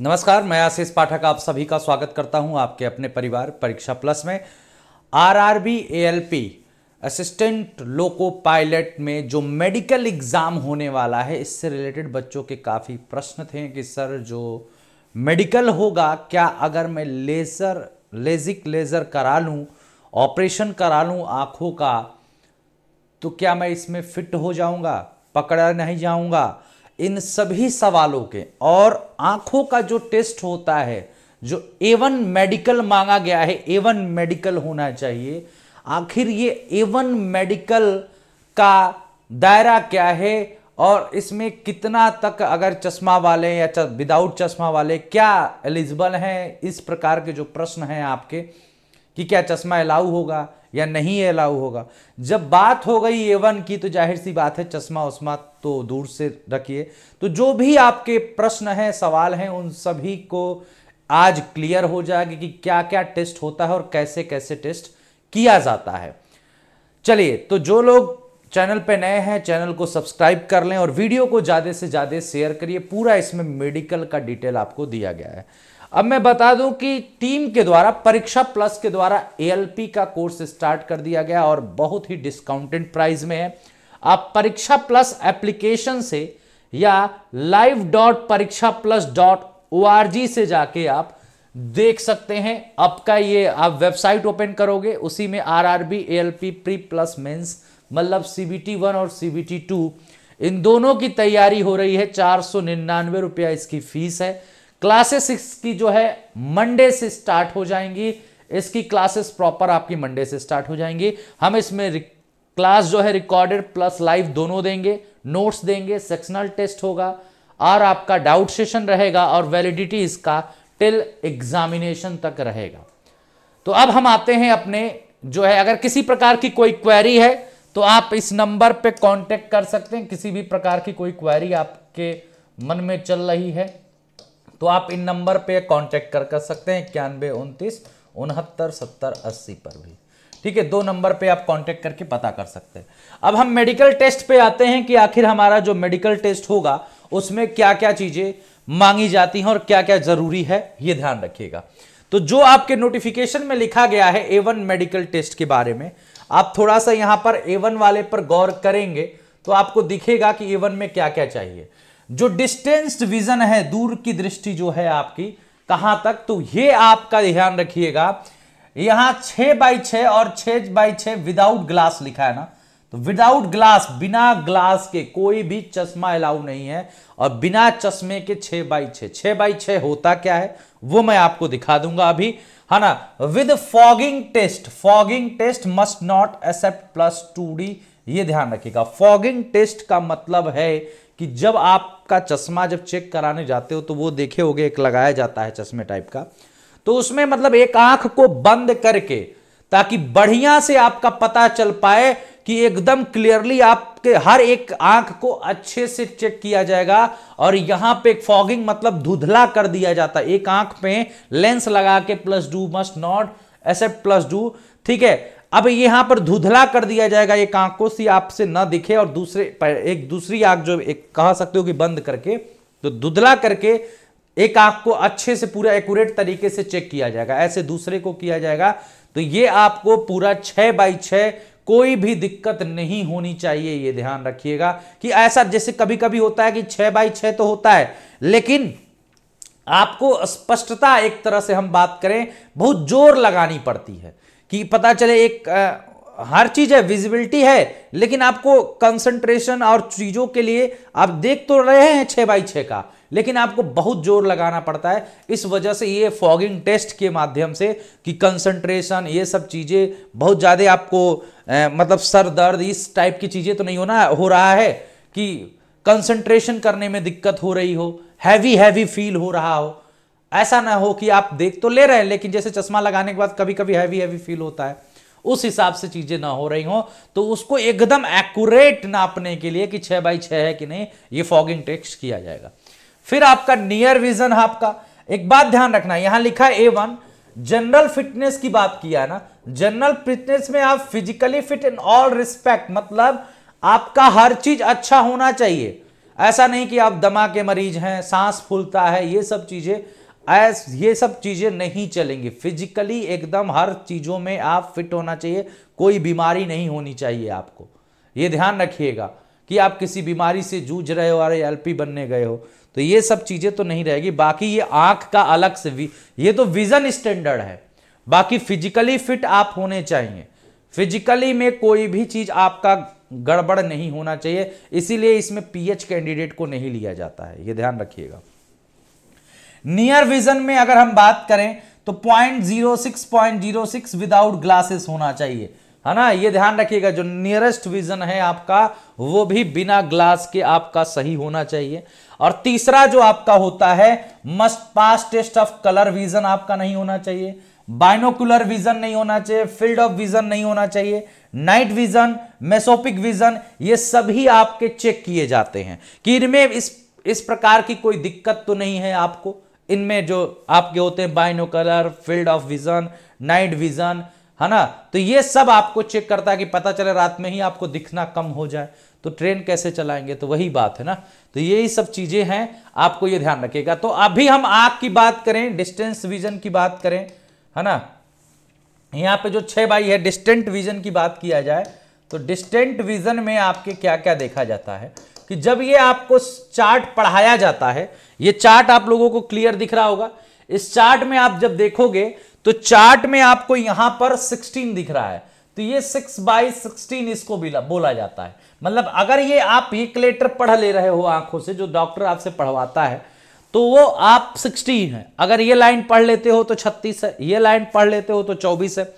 नमस्कार मैं आशीष पाठक आप सभी का स्वागत करता हूं आपके अपने परिवार परीक्षा प्लस में RRB ALP assistant loco pilot में जो मेडिकल एग्ज़ाम होने वाला है इससे रिलेटेड बच्चों के काफ़ी प्रश्न थे कि सर जो मेडिकल होगा क्या अगर मैं लेज़र लेजिक लेज़र करा लूं ऑपरेशन करा लूं आँखों का तो क्या मैं इसमें फिट हो जाऊंगा पकड़ा नहीं जाऊंगा इन सभी सवालों के और आंखों का जो टेस्ट होता है जो एवन मेडिकल मांगा गया है एवन मेडिकल होना चाहिए आखिर ये एवन मेडिकल का दायरा क्या है और इसमें कितना तक अगर चश्मा वाले या विदाउट चश्मा वाले क्या एलिजिबल हैं इस प्रकार के जो प्रश्न हैं आपके कि क्या चश्मा अलाउ होगा या नहीं अलाउ होगा जब बात हो गई ए वन की तो जाहिर सी बात है चश्मा उस्मा तो दूर से रखिए तो जो भी आपके प्रश्न हैं सवाल हैं उन सभी को आज क्लियर हो जाएगा कि क्या क्या टेस्ट होता है और कैसे कैसे टेस्ट किया जाता है चलिए तो जो लोग चैनल पे नए हैं चैनल को सब्सक्राइब कर लें और वीडियो को ज़्यादा से ज़्यादा शेयर करिए पूरा इसमें मेडिकल का डिटेल आपको दिया गया है अब मैं बता दूं कि टीम के द्वारा परीक्षा प्लस के द्वारा एएलपी का कोर्स स्टार्ट कर दिया गया और बहुत ही डिस्काउंटेड प्राइस में है आप परीक्षा प्लस एप्लीकेशन से या live dot Pariksha plus dot O से जाके आप देख सकते हैं आपका ये आप वेबसाइट ओपन करोगे उसी में R R B L P pre plus mains मतलब सी बी टी वन और सी बी टी टू इन दोनों की तैयारी हो रही है चार सौ निन्यानवे रुपया इसकी फीस है क्लासेस की जो है मंडे से स्टार्ट हो जाएंगी इसकी क्लासेस प्रॉपर आपकी मंडे से स्टार्ट हो जाएंगी हम इसमें क्लास जो है रिकॉर्डेड प्लस लाइव दोनों देंगे नोट्स देंगे सेक्शनल टेस्ट होगा और आपका डाउट सेशन रहेगा और वैलिडिटी इसका टिल एग्जामिनेशन तक रहेगा तो अब हम आते हैं अपने जो है अगर किसी प्रकार की कोई क्वेरी है तो आप इस नंबर पे कांटेक्ट कर सकते हैं किसी भी प्रकार की कोई क्वेरी आपके मन में चल रही है तो आप इन नंबर पे कांटेक्ट कर कर सकते हैं इक्यानवे उनतीस उनहत्तर सत्तर अस्सी पर भी ठीक है दो नंबर पे आप कांटेक्ट करके पता कर सकते हैं अब हम मेडिकल टेस्ट पे आते हैं कि आखिर हमारा जो मेडिकल टेस्ट होगा उसमें क्या क्या चीज़ें मांगी जाती हैं और क्या क्या ज़रूरी है ये ध्यान रखिएगा तो जो आपके नोटिफिकेशन में लिखा गया है ए मेडिकल टेस्ट के बारे में आप थोड़ा सा यहां पर ए वाले पर गौर करेंगे तो आपको दिखेगा कि ए में क्या क्या चाहिए जो डिस्टेंस विजन है दूर की दृष्टि जो है आपकी कहां तक तो ये आपका ध्यान रखिएगा यहां छह बाई छह और छह बाई छह विदाउट ग्लास लिखा है ना तो विदाउट ग्लास बिना ग्लास के कोई भी चश्मा अलाउ नहीं है और बिना चश्मे के छह बाई छह छह बाई छह होता क्या है वो मैं आपको दिखा दूंगा अभी है हाँ ना with fogging test fogging test must not accept plus two D ये ध्यान रखिएगा फॉगिंग टेस्ट का मतलब है कि जब आपका चश्मा जब चेक कराने जाते हो तो वो देखे होगे एक लगाया जाता है चश्मे टाइप का तो उसमें मतलब एक आंख को बंद करके ताकि बढ़िया से आपका पता चल पाए कि एकदम क्लियरली आपके हर एक आंख को अच्छे से चेक किया जाएगा और यहां पे एक फॉगिंग मतलब धुधला कर दिया जाता है एक आंख पे लेंस लगा के plus two must not accept plus two ठीक है अब यहां पर धुधला कर दिया जाएगा एक आंखों से आपसे न दिखे और दूसरे एक दूसरी आंख जो एक कह सकते हो कि बंद करके तो धुधला करके एक आंख को अच्छे से पूरा एक्यूरेट तरीके से चेक किया जाएगा ऐसे दूसरे को किया जाएगा तो ये आपको पूरा छह बाई छ कोई भी दिक्कत नहीं होनी चाहिए ये ध्यान रखिएगा कि ऐसा जैसे कभी कभी होता है कि छह बाई छ तो होता है लेकिन आपको स्पष्टता एक तरह से हम बात करें बहुत जोर लगानी पड़ती है कि पता चले एक हर चीज है विजिबिलिटी है लेकिन आपको कंसंट्रेशन और चीजों के लिए आप देख तो रहे हैं छः बाई छः का लेकिन आपको बहुत जोर लगाना पड़ता है इस वजह से ये फॉगिंग टेस्ट के माध्यम से कि कंसंट्रेशन ये सब चीज़ें बहुत ज़्यादा आपको ए, मतलब सर दर्द इस टाइप की चीज़ें तो नहीं होना हो रहा है कि कंसंट्रेशन करने में दिक्कत हो रही हो हैवी हैवी फील हो रहा हो ऐसा ना हो कि आप देख तो ले रहे हैं लेकिन जैसे चश्मा लगाने के बाद कभी कभी हैवी हैवी फील होता है उस हिसाब से चीजें ना हो रही हो तो उसको एकदम एक्यूरेट नापने के लिए कि छह बाई छह है कि नहीं ये फॉगिंग टेक्स किया जाएगा फिर आपका नियर विजन आपका एक बात ध्यान रखना यहां लिखा ए वन जनरल फिटनेस की बात किया है ना जनरल फिटनेस में आप physically fit in all respect मतलब आपका हर चीज अच्छा होना चाहिए ऐसा नहीं कि आप दमा के मरीज हैं सांस फूलता है ये सब चीजें ऐस ये सब चीज़ें नहीं चलेंगी फिजिकली एकदम हर चीज़ों में आप फिट होना चाहिए कोई बीमारी नहीं होनी चाहिए आपको ये ध्यान रखिएगा कि आप किसी बीमारी से जूझ रहे हो और एल बनने गए हो तो ये सब चीज़ें तो नहीं रहेगी बाकी ये आँख का अलग से भी ये तो विज़न स्टैंडर्ड है बाकी फिजिकली फिट आप होने चाहिए फिजिकली में कोई भी चीज़ आपका गड़बड़ नहीं होना चाहिए इसीलिए इसमें पीएच कैंडिडेट को नहीं लिया जाता है ये ध्यान रखिएगा नियर विजन में अगर हम बात करें तो point zero six point zero six without glasses होना चाहिए है ना ये ध्यान रखिएगा जो नियरेस्ट विजन है आपका वो भी बिना ग्लास के आपका सही होना चाहिए और तीसरा जो आपका होता है must pass test of colour vision आपका नहीं होना चाहिए बाइनोकुलर विजन नहीं होना चाहिए फील्ड ऑफ विजन नहीं होना चाहिए नाइट विजन मेसोपिक विजन ये सभी आपके चेक किए जाते हैं कि इनमें इस इस प्रकार की कोई दिक्कत तो नहीं है आपको इनमें जो आपके होते हैं bino colour field of vision night vision है ना तो ये सब आपको चेक करता है कि पता चले रात में ही आपको दिखना कम हो जाए तो ट्रेन कैसे चलाएंगे तो वही बात है ना तो यही सब चीजें हैं आपको ये ध्यान रखेगा तो अभी हम आग की बात करें डिस्टेंस विजन की बात करें है ना यहां पे जो छह बाई है डिस्टेंट विजन की बात किया जाए तो डिस्टेंट विजन में आपके क्या क्या देखा जाता है कि जब ये आपको चार्ट पढ़ाया जाता है ये चार्ट आप लोगों को क्लियर दिख रहा होगा इस चार्ट में आप जब देखोगे तो चार्ट में आपको यहां पर 16 दिख रहा है तो ये 6 बाई सिक्सटीन इसको भी बोला जाता है मतलब अगर ये आप एक लेटर पढ़ ले रहे हो आंखों से जो डॉक्टर आपसे पढ़वाता है तो वो आप 16 है अगर ये लाइन पढ़ लेते हो तो 36 है ये लाइन पढ़ लेते हो तो 24 है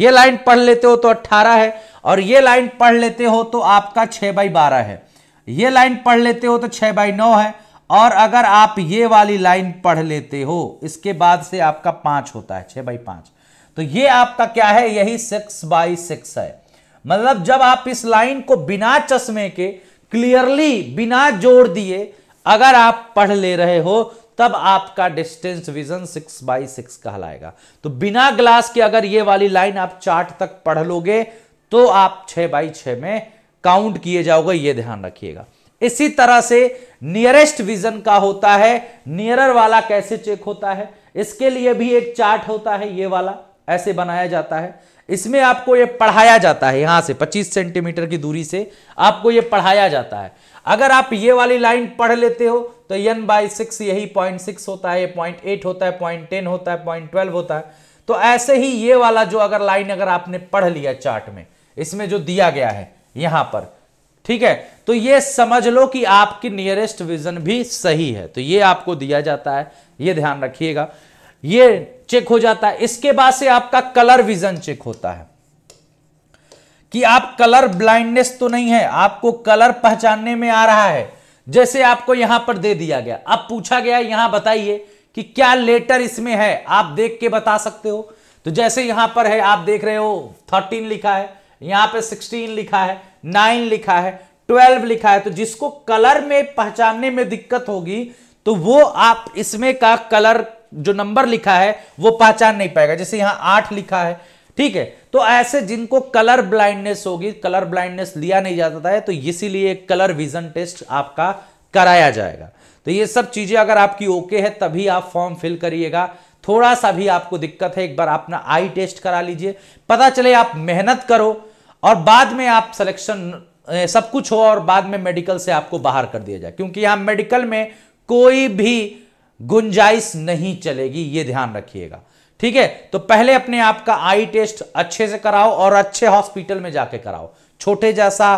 ये लाइन पढ़ लेते हो तो 18 है और ये लाइन पढ़ लेते हो तो आपका 6 बाई बारह है ये लाइन पढ़ लेते हो तो छह बाई नौ है और अगर आप ये वाली लाइन पढ़ लेते हो इसके बाद से आपका पांच होता है छह बाई पांच तो ये आपका क्या है यही सिक्स बाई सिक्स है मतलब जब आप इस लाइन को बिना चश्मे के क्लियरली बिना जोड़ दिए अगर आप पढ़ ले रहे हो तब आपका distance vision six by six कहलाएगा तो बिना ग्लास के अगर ये वाली लाइन आप चार्ट तक पढ़ लोगे तो आप छह बाई छ में काउंट किए जाओगे ये ध्यान रखिएगा इसी तरह से नियरेस्ट विजन का होता है नियरर वाला कैसे चेक होता है इसके लिए भी एक चार्ट होता है ये वाला ऐसे बनाया जाता है इसमें आपको ये पढ़ाया जाता है यहां से 25 सेंटीमीटर की दूरी से आपको ये पढ़ाया जाता है अगर आप ये वाली लाइन पढ़ लेते हो तो यन बाई सिक्स यही पॉइंट सिक्स होता है पॉइंट एट होता है पॉइंट टेन होता है पॉइंट ट्वेल्व होता है तो ऐसे ही ये वाला जो अगर लाइन अगर आपने पढ़ लिया चार्ट में इसमें जो दिया गया है यहां पर ठीक है तो ये समझ लो कि आपकी नियरेस्ट विजन भी सही है तो ये आपको दिया जाता है ये ध्यान रखिएगा ये चेक हो जाता है इसके बाद से आपका कलर विजन चेक होता है कि आप कलर ब्लाइंडनेस तो नहीं है आपको कलर पहचानने में आ रहा है जैसे आपको यहां पर दे दिया गया अब पूछा गया यहां बताइए कि क्या लेटर इसमें है आप देख के बता सकते हो तो जैसे यहां पर है आप देख रहे हो थर्टीन लिखा है यहां पे 16 लिखा है 9 लिखा है 12 लिखा है तो जिसको कलर में पहचानने में दिक्कत होगी तो वो आप इसमें का कलर जो नंबर लिखा है वो पहचान नहीं पाएगा जैसे यहां आठ लिखा है ठीक है तो ऐसे जिनको कलर ब्लाइंडनेस होगी कलर ब्लाइंडनेस लिया नहीं जाता है तो इसीलिए कलर विजन टेस्ट आपका कराया जाएगा तो ये सब चीजें अगर आपकी ओके है तभी आप फॉर्म फिल करिएगा थोड़ा सा भी आपको दिक्कत है एक बार अपना आई टेस्ट करा लीजिए पता चले आप मेहनत करो और बाद में आप सिलेक्शन सब कुछ हो और बाद में मेडिकल से आपको बाहर कर दिया जाए क्योंकि यहां मेडिकल में कोई भी गुंजाइश नहीं चलेगी ये ध्यान रखिएगा ठीक है तो पहले अपने आप का आई टेस्ट अच्छे से कराओ और अच्छे हॉस्पिटल में जाके कराओ छोटे जैसा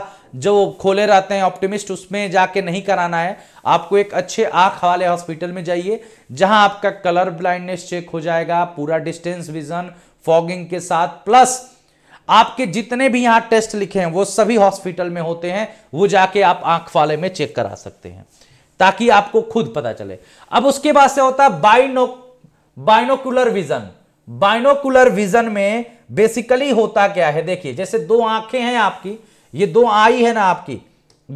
जो खोले रहते हैं ऑप्टिमिस्ट उसमें जाके नहीं कराना है आपको एक अच्छे आंख वाले हॉस्पिटल में जाइए जहां आपका कलर ब्लाइंडनेस चेक हो जाएगा पूरा डिस्टेंस विजन फॉगिंग के साथ प्लस आपके जितने भी यहां टेस्ट लिखे हैं वो सभी हॉस्पिटल में होते हैं वो जाके आप आंख वाले में चेक करा सकते हैं ताकि आपको खुद पता चले अब उसके बाद से होता है bino binocular vision binocular vision में बेसिकली होता क्या है देखिए जैसे दो आंखें हैं आपकी ये दो आई है ना आपकी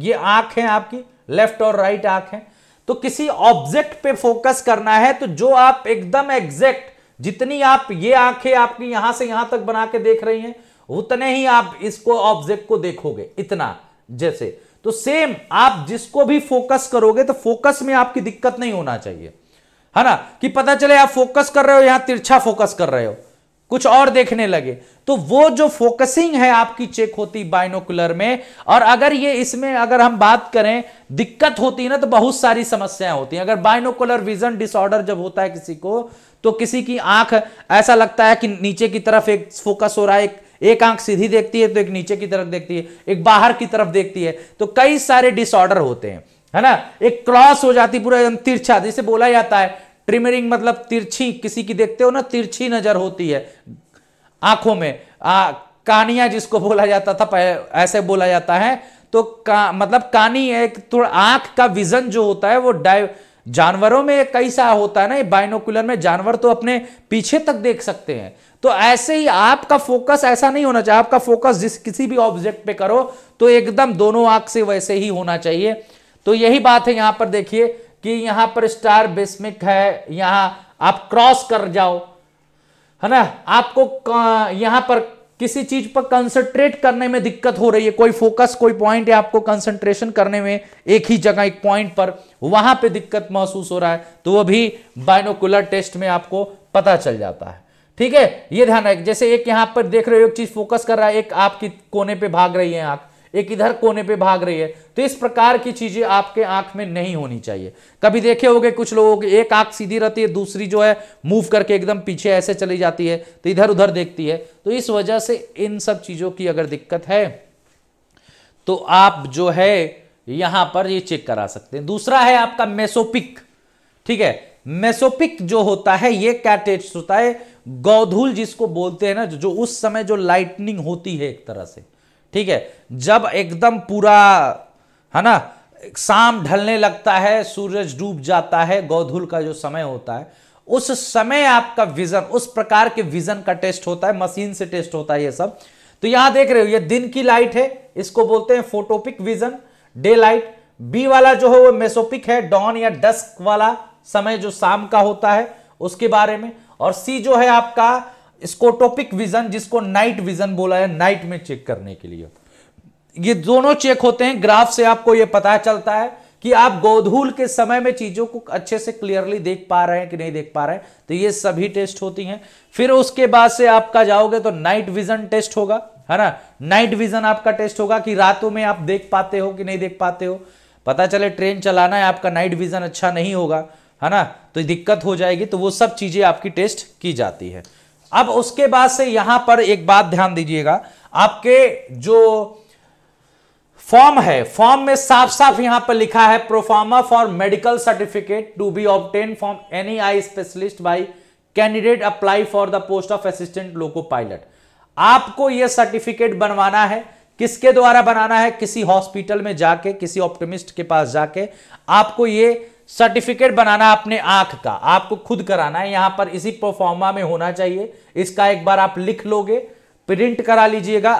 ये आंख है आपकी लेफ्ट और राइट आंख है तो किसी ऑब्जेक्ट पे फोकस करना है तो जो आप एकदम एग्जैक्ट जितनी आप ये आंखें आपकी यहां से यहां तक बना के देख रही हैं उतने ही आप इसको ऑब्जेक्ट को देखोगे इतना जैसे तो सेम आप जिसको भी फोकस करोगे तो फोकस में आपकी दिक्कत नहीं होना चाहिए है ना कि पता चले आप फोकस कर रहे हो यहां तिरछा फोकस कर रहे हो कुछ और देखने लगे तो वो जो फोकसिंग है आपकी चेक होती बाइनोकुलर में और अगर ये इसमें अगर हम बात करें दिक्कत होती है ना तो बहुत सारी समस्याएं होती हैं अगर बाइनोकुलर विजन डिसऑर्डर जब होता है किसी को तो किसी की आंख ऐसा लगता है कि नीचे की तरफ एक फोकस हो रहा है एक एक आंख सीधी देखती है तो एक नीचे की तरफ देखती है एक बाहर की तरफ देखती है तो कई सारे डिसऑर्डर होते हैं है ना एक क्रॉस हो जाती पूरा एकदम तिरछा जिसे बोला जाता है ट्रिमरिंग मतलब तिरछी किसी की देखते हो ना तिरछी नजर होती है आंखों में आ, कानिया जिसको बोला जाता था ऐसे बोला जाता है तो का, मतलब कानी एक थोड़ा आंख का विजन जो होता है वो डाइव जानवरों में कैसा होता है ना बाइनोकुलर में जानवर तो अपने पीछे तक देख सकते हैं तो ऐसे ही आपका फोकस ऐसा नहीं होना चाहिए आपका फोकस जिस किसी भी ऑब्जेक्ट पे करो तो एकदम दोनों आंख से वैसे ही होना चाहिए तो यही बात है यहां पर देखिए कि यहां पर स्टार बेस्मिक है यहां आप क्रॉस कर जाओ है ना आपको यहां पर किसी चीज पर कंसंट्रेट करने में दिक्कत हो रही है कोई फोकस कोई पॉइंट है आपको कंसंट्रेशन करने में एक ही जगह एक पॉइंट पर वहां पे दिक्कत महसूस हो रहा है तो वो भी बायनोकुलर टेस्ट में आपको पता चल जाता है ठीक है ये ध्यान रख जैसे एक यहाँ पर देख रहे हो एक चीज फोकस कर रहा है एक आपकी कोने पे भाग रही है आंख एक इधर कोने पे भाग रही है तो इस प्रकार की चीजें आपके आंख में नहीं होनी चाहिए कभी देखे होगे कुछ लोगों की एक आंख सीधी रहती है दूसरी जो है मूव करके एकदम पीछे ऐसे चली जाती है तो इधर उधर देखती है तो इस वजह से इन सब चीजों की अगर दिक्कत है तो आप जो है यहां पर ये चेक करा सकते हैं दूसरा है आपका मेसोपिक ठीक है मेसोपिक जो होता है ये क्या टेस्ट होता है गौधूल जिसको बोलते हैं ना जो उस समय जो लाइटनिंग होती है एक तरह से ठीक है जब एकदम पूरा है ना शाम ढलने लगता है सूरज डूब जाता है गौधूल का जो समय होता है उस समय आपका विजन उस प्रकार के विजन का टेस्ट होता है मशीन से टेस्ट होता है ये सब तो यहां देख रहे हो ये दिन की लाइट है इसको बोलते हैं photopic vision day light B वाला जो है वो मेसोपिक है डॉन या डस्क वाला समय जो शाम का होता है उसके बारे में और सी जो है आपका स्कोटोपिक विजन जिसको नाइट विजन बोला है नाइट में चेक करने के लिए ये दोनों चेक होते हैं ग्राफ से आपको यह पता चलता है कि आप गोधूल के समय में चीजों को अच्छे से क्लियरली देख पा रहे हैं कि नहीं देख पा रहे हैं तो ये सभी टेस्ट होती हैं फिर उसके बाद से आपका जाओगे तो नाइट विजन टेस्ट होगा है ना नाइट विजन आपका टेस्ट होगा कि रातों में आप देख पाते हो कि नहीं देख पाते हो पता चले ट्रेन चलाना है आपका नाइट विजन अच्छा नहीं होगा है ना तो दिक्कत हो जाएगी तो वो सब चीजें आपकी टेस्ट की जाती है अब उसके बाद से यहां पर एक बात ध्यान दीजिएगा आपके जो फॉर्म है फॉर्म में साफ साफ यहां पर लिखा है proforma for medical certificate to be obtained from any eye specialist by candidate apply for the post of assistant loco pilot आपको यह सर्टिफिकेट बनवाना है किसके द्वारा बनाना है किसी हॉस्पिटल में जाके किसी ऑप्टोमिस्ट के पास जाके आपको ये सर्टिफिकेट बनाना अपने आंख का आपको खुद कराना है यहां पर इसी परफॉर्मा में होना चाहिए इसका एक बार आप लिख लोगे प्रिंट करा लीजिएगा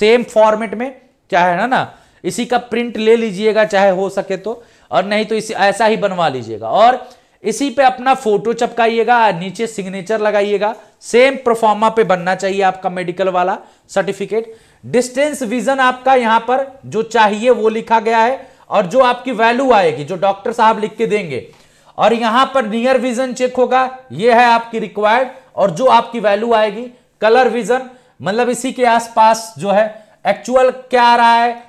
सेम फॉर्मेट में चाहे है ना ना इसी का प्रिंट ले लीजिएगा चाहे हो सके तो और नहीं तो इसी ऐसा ही बनवा लीजिएगा और इसी पे अपना फोटो चपकाइएगा नीचे सिग्नेचर लगाइएगा सेम प्रोफॉर्मा पे बनना चाहिए आपका मेडिकल वाला सर्टिफिकेट डिस्टेंस विजन आपका यहां पर जो चाहिए वो लिखा गया है और जो आपकी वैल्यू आएगी जो डॉक्टर साहब लिख के देंगे और यहां पर नियर विजन चेक होगा ये है आपकी रिक्वायर्ड और जो आपकी वैल्यू आएगी कलर विजन मतलब इसी के आसपास जो है एक्चुअल क्या आ रहा है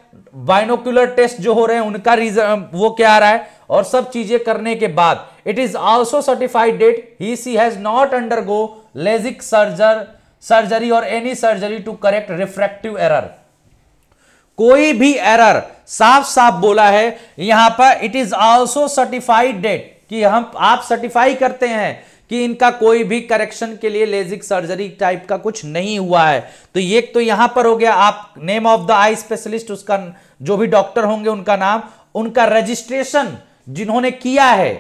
बाइनोक्यूलर टेस्ट जो हो रहे हैं उनका रीजन वो क्या आ रहा है और सब चीजें करने के बाद it is also certified that he she has not undergo LASIK surgery surgery और any surgery to correct refractive error कोई भी एरर साफ साफ बोला है यहां पर it is also certified that कि हम आप सर्टिफाई करते हैं कि इनका कोई भी करेक्शन के लिए लेजिक सर्जरी टाइप का कुछ नहीं हुआ है तो ये तो यहां पर हो गया आप name of the eye specialist उसका जो भी डॉक्टर होंगे उनका नाम उनका रजिस्ट्रेशन जिन्होंने किया है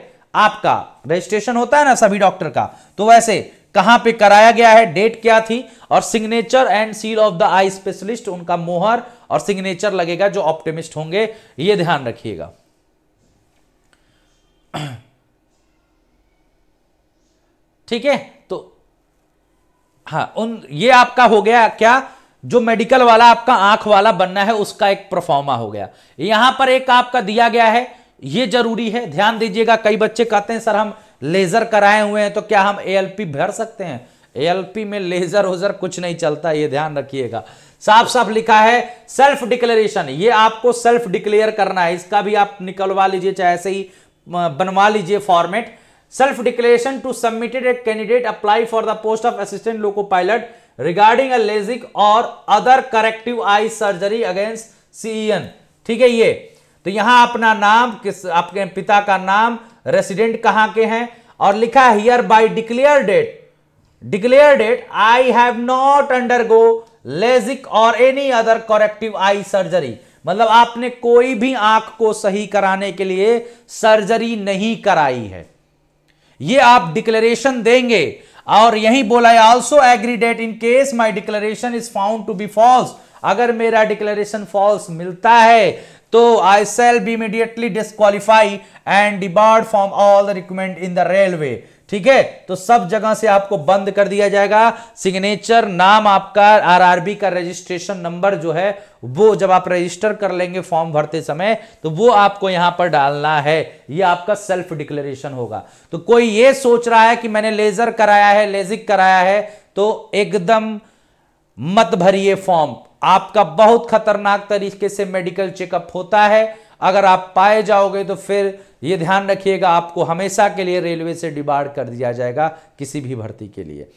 आपका रजिस्ट्रेशन होता है ना सभी डॉक्टर का तो वैसे कहां पे कराया गया है डेट क्या थी और signature and seal of the eye specialist उनका मोहर और सिग्नेचर लगेगा जो ऑप्टिमिस्ट होंगे ये ध्यान रखिएगा ठीक है तो हाँ उन ये आपका हो गया क्या जो मेडिकल वाला आपका आंख वाला बनना है उसका एक प्रोफॉर्मा हो गया यहां पर एक आपका दिया गया है ये जरूरी है ध्यान दीजिएगा कई बच्चे कहते हैं सर हम लेजर कराए हुए हैं तो क्या हम एएलपी भर सकते हैं एएलपी में लेजर वेजर कुछ नहीं चलता ये ध्यान रखिएगा साफ साफ लिखा है सेल्फ डिक्लेरेशन ये आपको सेल्फ डिक्लेयर करना है इसका भी आप निकलवा लीजिए चाहे ऐसे ही बनवा लीजिए format self declaration to submitted a candidate apply for the post of assistant loco pilot regarding a LASIK और other corrective eye surgery against CEN ठीक है ये तो यहां अपना नाम किस आपके पिता का नाम रेसिडेंट कहां के हैं और लिखा hereby declare that declare that I have not undergo LASIK और any other corrective eye surgery मतलब आपने कोई भी आंख को सही कराने के लिए सर्जरी नहीं कराई है ये आप डिक्लेरेशन देंगे और यही बोला है also that in case my declaration is found to be false अगर मेरा डिक्लेरेशन फॉल्स मिलता है तो I shall be immediately disqualify and debarred from all the recommend in the railway ठीक है तो सब जगह से आपको बंद कर दिया जाएगा सिग्नेचर नाम आपका आरआरबी का रजिस्ट्रेशन नंबर जो है वो जब आप रजिस्टर कर लेंगे फॉर्म भरते समय तो वो आपको यहां पर डालना है ये आपका सेल्फ डिक्लेरेशन होगा तो कोई ये सोच रहा है कि मैंने लेजर कराया है लेजिक कराया है तो एकदम मत भरिए फॉर्म आपका बहुत खतरनाक तरीके से मेडिकल चेकअप होता है अगर आप पाए जाओगे तो फिर ये ध्यान रखिएगा आपको हमेशा के लिए रेलवे से डिबार कर दिया जाएगा किसी भी भर्ती के लिए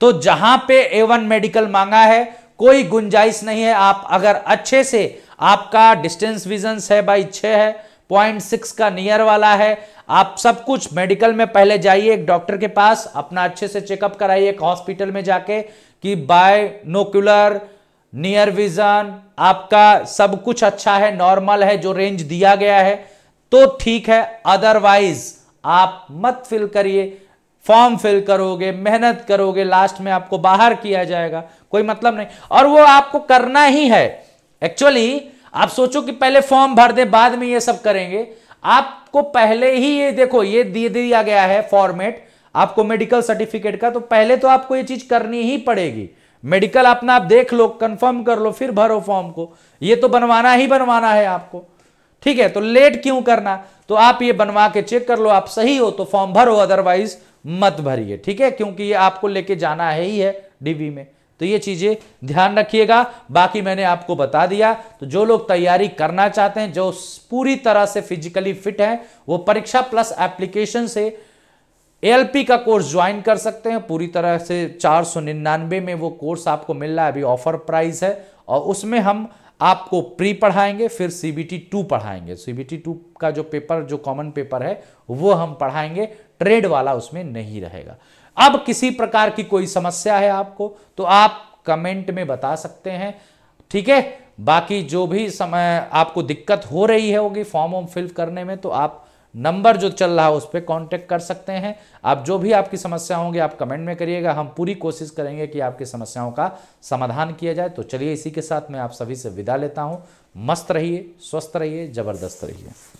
तो जहां पे वन मेडिकल मांगा है कोई गुंजाइश नहीं है आप अगर अच्छे से आपका डिस्टेंस विजन है बाई छ है पॉइंट सिक्स का नियर वाला है आप सब कुछ मेडिकल में पहले जाइए एक डॉक्टर के पास अपना अच्छे से चेकअप कराइए एक हॉस्पिटल में जाके कि बाय नोक्यूलर नियर विजन आपका सब कुछ अच्छा है नॉर्मल है जो रेंज दिया गया है तो ठीक है अदरवाइज आप मत फिल करिए फॉर्म फिल करोगे मेहनत करोगे लास्ट में आपको बाहर किया जाएगा कोई मतलब नहीं और वो आपको करना ही है एक्चुअली आप सोचो कि पहले फॉर्म भर दे बाद में ये सब करेंगे आपको पहले ही ये देखो ये दे दिया गया है फॉर्मेट आपको मेडिकल सर्टिफिकेट का तो पहले तो आपको ये चीज करनी ही पड़ेगी मेडिकल अपना आप देख लो कंफर्म कर लो फिर भरो फॉर्म को ये तो बनवाना ही बनवाना है आपको ठीक है तो लेट क्यों करना तो आप ये बनवा के चेक कर लो आप सही हो तो फॉर्म भरो अदरवाइज मत भरिए ठीक है क्योंकि ये आपको लेके जाना है ही है डीबी में तो ये चीज़ें ध्यान रखिएगा बाकी मैंने आपको बता दिया तो जो लोग तैयारी करना चाहते हैं जो पूरी तरह से फिजिकली फिट हैं वो परीक्षा प्लस एप्लीकेशन से एलपी का कोर्स ज्वाइन कर सकते हैं पूरी तरह से चार सौ निन्यानवे में वो कोर्स आपको मिल रहा है अभी ऑफर प्राइस है और उसमें हम आपको प्री पढ़ाएंगे फिर सी बी टी टू पढ़ाएंगे सी बी टी टू का जो पेपर जो कॉमन पेपर है वो हम पढ़ाएंगे ट्रेड वाला उसमें नहीं रहेगा अब किसी प्रकार की कोई समस्या है आपको तो आप कमेंट में बता सकते हैं ठीक है बाकी जो भी समय आपको दिक्कत हो रही है होगी फॉर्म वॉर्म फिल करने में तो आप नंबर जो चल रहा है उस पर कॉन्टेक्ट कर सकते हैं आप जो भी आपकी समस्या होंगी आप कमेंट में करिएगा हम पूरी कोशिश करेंगे कि आपकी समस्याओं का समाधान किया जाए तो चलिए इसी के साथ मैं आप सभी से विदा लेता हूँ मस्त रहिए स्वस्थ रहिए ज़बरदस्त रहिए